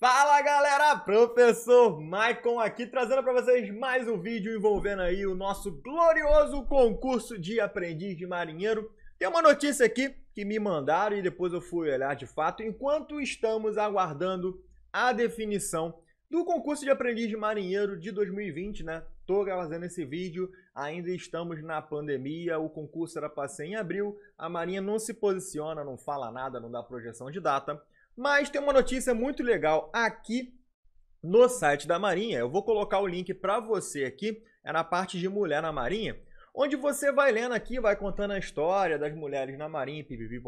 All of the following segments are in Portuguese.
Fala galera, professor Maicon aqui trazendo para vocês mais um vídeo envolvendo aí o nosso glorioso concurso de aprendiz de marinheiro. Tem uma notícia aqui que me mandaram e depois eu fui olhar de fato, enquanto estamos aguardando a definição do concurso de aprendiz de marinheiro de 2020, né? Tô fazendo esse vídeo, ainda estamos na pandemia, o concurso era para ser em abril, a Marinha não se posiciona, não fala nada, não dá projeção de data. Mas tem uma notícia muito legal aqui no site da Marinha. Eu vou colocar o link para você aqui, é na parte de mulher na Marinha, onde você vai lendo aqui, vai contando a história das mulheres na Marinha, pipipi,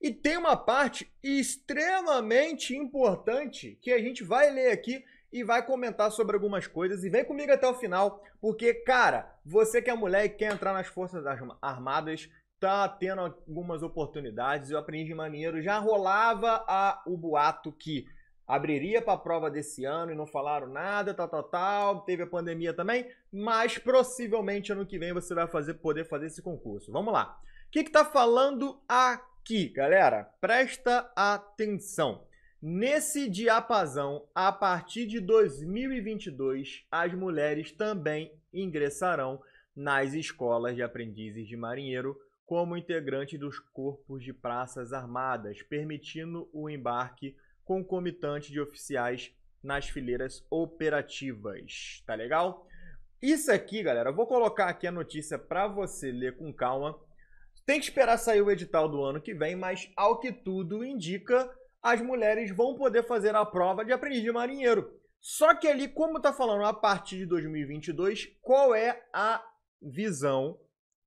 E tem uma parte extremamente importante que a gente vai ler aqui e vai comentar sobre algumas coisas. E vem comigo até o final, porque, cara, você que é mulher e quer entrar nas Forças Armadas, tá tendo algumas oportunidades. Eu aprendi maneiro. Já rolava a, o boato que abriria para a prova desse ano e não falaram nada, tal, tal, tal. Teve a pandemia também, mas possivelmente ano que vem você vai fazer, poder fazer esse concurso. Vamos lá. O que, está falando aqui, galera? Presta atenção. Nesse diapasão, a partir de 2022, as mulheres também ingressarão nas escolas de aprendizes de marinheiro como integrante dos corpos de praças armadas, permitindo o embarque concomitante de oficiais nas fileiras operativas. Tá legal? Isso aqui, galera, eu vou colocar aqui a notícia para você ler com calma. Tem que esperar sair o edital do ano que vem, mas ao que tudo indica, as mulheres vão poder fazer a prova de aprendiz de marinheiro. Só que ali, como tá falando a partir de 2022, qual é a visão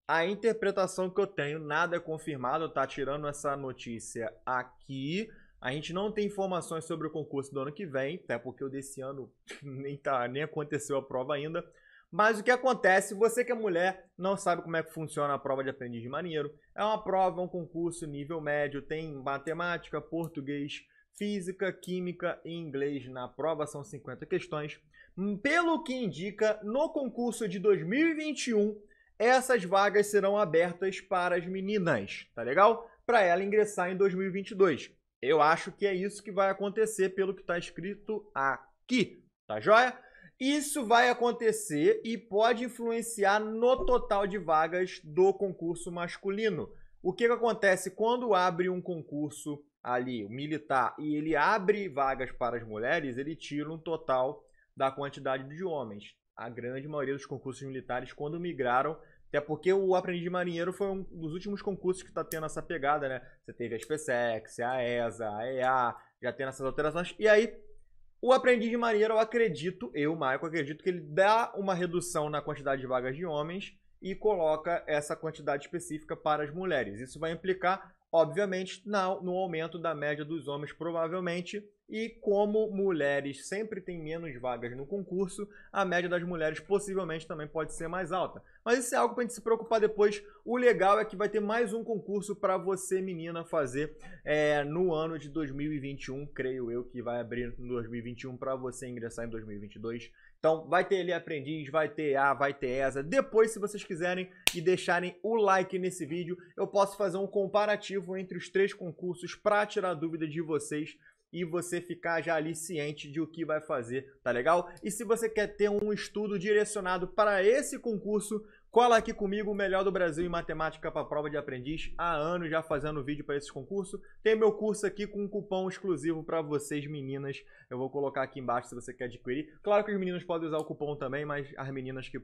a interpretação que eu tenho, nada é confirmado, tá tirando essa notícia aqui. A gente não tem informações sobre o concurso do ano que vem, até porque o desse ano nem, tá, nem aconteceu a prova ainda. Mas o que acontece, você que é mulher, não sabe como é que funciona a prova de aprendiz de marinheiro. É uma prova, um concurso nível médio, tem matemática, português, física, química e inglês na prova, são 50 questões. Hum, pelo que indica, no concurso de 2021, essas vagas serão abertas para as meninas, tá legal? Para ela ingressar em 2022. Eu acho que é isso que vai acontecer pelo que está escrito aqui, tá joia? Isso vai acontecer e pode influenciar no total de vagas do concurso masculino. O que, que acontece quando abre um concurso ali, o militar, e ele abre vagas para as mulheres, ele tira um total da quantidade de homens a grande maioria dos concursos militares quando migraram. Até porque o Aprendiz de Marinheiro foi um dos últimos concursos que está tendo essa pegada, né? Você teve a SPSEX, a ESA, a EA, já tendo essas alterações. E aí, o Aprendiz de Marinheiro, eu acredito, eu, Maico, acredito que ele dá uma redução na quantidade de vagas de homens e coloca essa quantidade específica para as mulheres. Isso vai implicar, obviamente, na, no aumento da média dos homens, provavelmente, e como mulheres sempre têm menos vagas no concurso, a média das mulheres possivelmente também pode ser mais alta. Mas isso é algo para a gente se preocupar depois. O legal é que vai ter mais um concurso para você, menina, fazer é, no ano de 2021. Creio eu que vai abrir em 2021 para você ingressar em 2022. Então, vai ter ele aprendiz, vai ter A, vai ter ESA. Depois, se vocês quiserem e deixarem o like nesse vídeo, eu posso fazer um comparativo entre os três concursos para tirar dúvida de vocês e você ficar já ali ciente de o que vai fazer, tá legal? E se você quer ter um estudo direcionado para esse concurso, Cola aqui comigo, o melhor do Brasil em matemática para prova de aprendiz, há anos já fazendo vídeo para esse concurso. Tem meu curso aqui com um cupom exclusivo para vocês meninas. Eu vou colocar aqui embaixo se você quer adquirir. Claro que os meninos podem usar o cupom também, mas as meninas que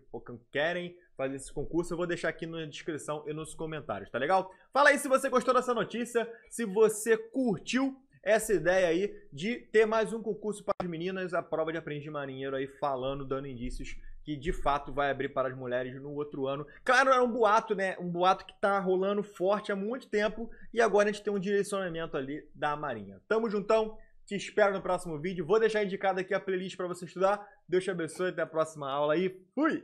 querem fazer esse concurso, eu vou deixar aqui na descrição e nos comentários, tá legal? Fala aí se você gostou dessa notícia, se você curtiu essa ideia aí de ter mais um concurso para as meninas, a prova de aprendiz de marinheiro aí falando, dando indícios que de fato vai abrir para as mulheres no outro ano. Claro, era um boato, né? Um boato que está rolando forte há muito tempo e agora a gente tem um direcionamento ali da Marinha. Tamo juntão, te espero no próximo vídeo. Vou deixar indicado aqui a playlist para você estudar. Deus te abençoe, até a próxima aula e fui!